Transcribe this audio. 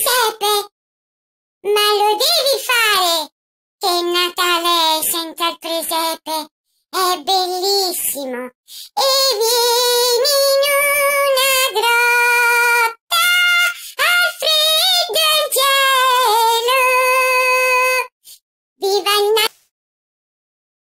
Giuseppe! Ma lo devi fare! Che Natale è senza il presepe! È bellissimo! E